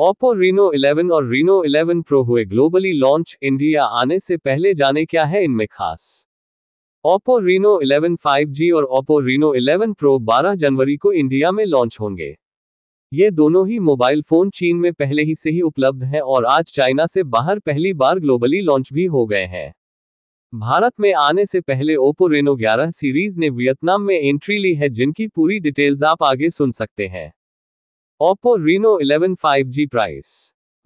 Oppo Reno 11 और Reno 11 Pro हुए globally launch India आने से पहले जाने क्या है इनमें खास ओप्पो रीनो 11 5G और ओप्पो रीनो 11 प्रो 12 जनवरी को इंडिया में लॉन्च होंगे ये दोनों ही मोबाइल फोन चीन में पहले ही से ही उपलब्ध हैं और आज चाइना से बाहर पहली बार ग्लोबली लॉन्च भी हो गए हैं भारत में आने से पहले ओप्पो रेनो 11 सीरीज ने वियतनाम में एंट्री ली है जिनकी पूरी डिटेल्स आप आगे सुन सकते हैं Oppo Reno 11 5G price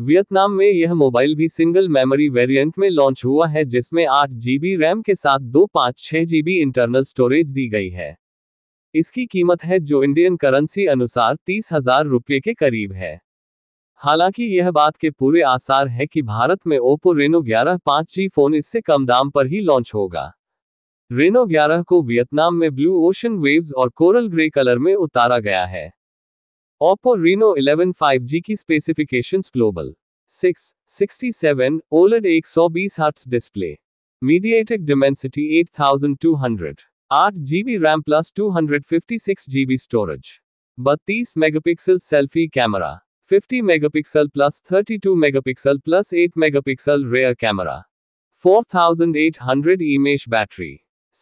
Vietnam में यह मोबाइल भी सिंगल मेमोरी वेरिएंट में लॉन्च हुआ है जिसमें आठ जी रैम के साथ दो पाँच छह जी इंटरनल स्टोरेज दी गई है इसकी कीमत है जो इंडियन करेंसी अनुसार तीस हजार रुपये के करीब है हालांकि यह बात के पूरे आसार है कि भारत में ओप्पो रेनो 11 5G फोन इससे कम दाम पर ही लॉन्च होगा रेनो 11 को वियतनाम में ब्लू ओशन वेव्स और कोरल ग्रे कलर में उतारा गया है Oppo Reno 11 5G की specifications global 6 67 OLED 120 hertz display MediaTek Dimensity 8200 8 GB RAM plus 256 GB storage 32 megapixel selfie camera 50 megapixel plus 32 megapixel plus 8 megapixel rear camera 4800 image battery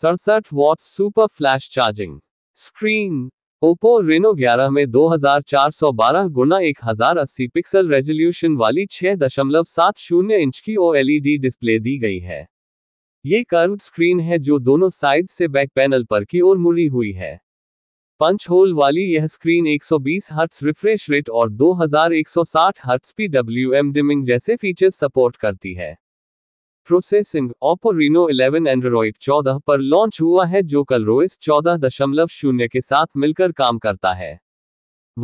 67 watts super flash charging screen Oppo Reno 11 में 2412 गुना 1080 pixel resolution वाली 6.70 inch की OLED e display दी गई है ये curve screen है जो दोनों side से बैक पैनल पर की ओर मुड़ी हुई है पंच होल वाली यह स्क्रीन 120 हर्ट्स रिफ्रेश रेट और 2160 हर्ट्स पीडब्ल्यूएम डिमिंग जैसे फीचर्स सपोर्ट करती है प्रोसेसिंग ओप्पो रिनो 11 एंड्रॉइड 14 पर लॉन्च हुआ है जो कल दशमलव शून्य के साथ मिलकर काम करता है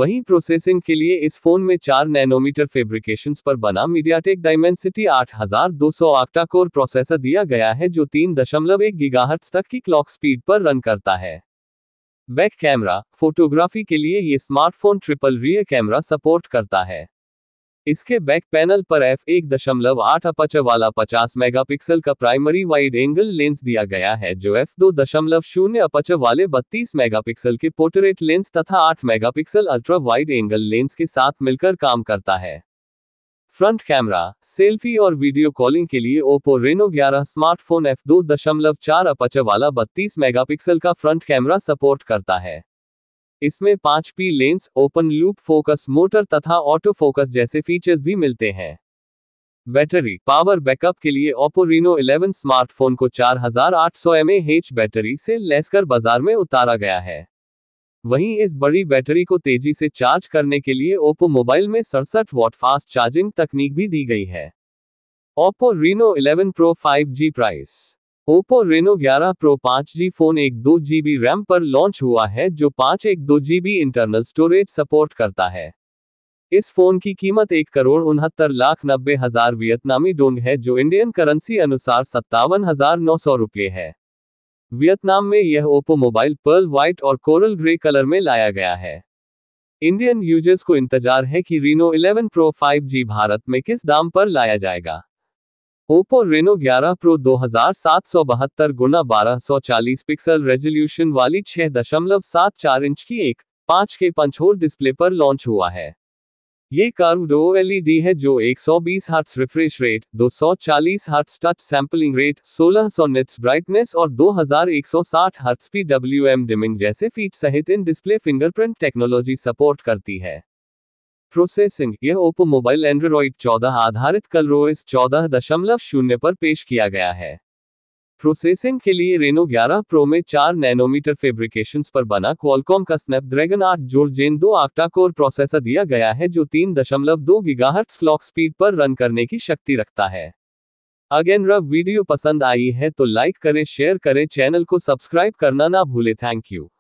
वहीं प्रोसेसिंग के लिए इस फोन में चार नैनोमीटर फेब्रिकेशन पर बना MediaTek Dimensity 8200 octa core processor दिया गया है जो 3.1 गीगाहर्ट्ज तक की क्लॉक स्पीड पर रन करता है बैक कैमरा फोटोग्राफी के लिए ये smartphone triple rear camera support करता है इसके बैक पैनल पर एफ एक दशमलव आठ अपच वाला पचास मेगापिक्सल का प्राइमरी वाइड एंगल लेंस दिया गया है जो एफ दो दशमलव शून्य अपच वाले बत्तीस मेगापिक्सल के पोर्ट्रेट लेंस तथा आठ megapixel ultra wide angle lens के साथ मिलकर काम करता है फ्रंट कैमरा सेल्फी और वीडियो कॉलिंग के लिए ओप्पो रेनो 11 स्मार्टफोन एफ दो दशमलव चार अपच वाला बत्तीस मेगापिक्सल का फ्रंट कैमरा सपोर्ट करता है इसमें पांच P lens open loop focus motor तथा ऑटो फोकस जैसे फीचर्स भी मिलते हैं बैटरी पावर बैकअप के लिए ओप्पो रिनो 11 स्मार्टफोन को 4800 हजार बैटरी से लेस कर बाजार में उतारा गया है वहीं इस बड़ी बैटरी को तेजी से चार्ज करने के लिए ओप्पो मोबाइल में सड़सठ वॉट फास्ट चार्जिंग तकनीक भी दी गई है Oppo Reno 11 pro 5G price Oppo Reno 11 pro 5G phone एक दो जीबी रैम पर लॉन्च हुआ है जो पाँच एक दो जीबी इंटरनल स्टोरेज सपोर्ट करता है इस फोन की कीमत एक करोड़ उनहत्तर लाख नब्बे हजार वियतनामी डोंग है जो इंडियन करेंसी अनुसार सत्तावन हजार नौ सौ रुपये है वियतनाम में यह ओप्पो मोबाइल पर्ल व्हाइट और कोरल ग्रे कलर में लाया गया है इंडियन यूजर्स को इंतजार है कि रीनो 11 प्रो 5G भारत में किस दाम पर लाया जाएगा ओप्पो रेनो 11 प्रो दो हज़ार सात सौ बहत्तर गुना बारह सौ चालीस पिक्सल रेजोल्यूशन वाली छह दशमलव सात चार इंच की एक पांच के पंचोर डिस्प्ले पर लॉन्च हुआ है ये कार डो एलईडी है जो 120 hertz refresh rate 240 hertz touch sampling rate 1600 nits brightness और 2160 हर्ट्स पीडब्ल्यूएम डिमिंग जैसे फीट सहित in display fingerprint technology support करती है प्रोसेसिंग यह ओप्पो मोबाइल एंड्रॉइड 14 आधारित कलरोस चौदह दशमलव शून्य पर पेश किया गया है प्रोसेसिंग के लिए रेनो 11 प्रो में चार नैनोमीटर फेब्रिकेशन पर बना क्वालकॉम का स्नैपड्रैगन आठ जोर जेन दो आक्टा कोर प्रोसेसर दिया गया है जो तीन दो गीगाहर्ट्ज क्लॉक स्पीड पर रन करने की शक्ति रखता है अगेन रब वीडियो पसंद आई है तो लाइक करें शेयर करें चैनल को सब्सक्राइब करना ना भूलें थैंक यू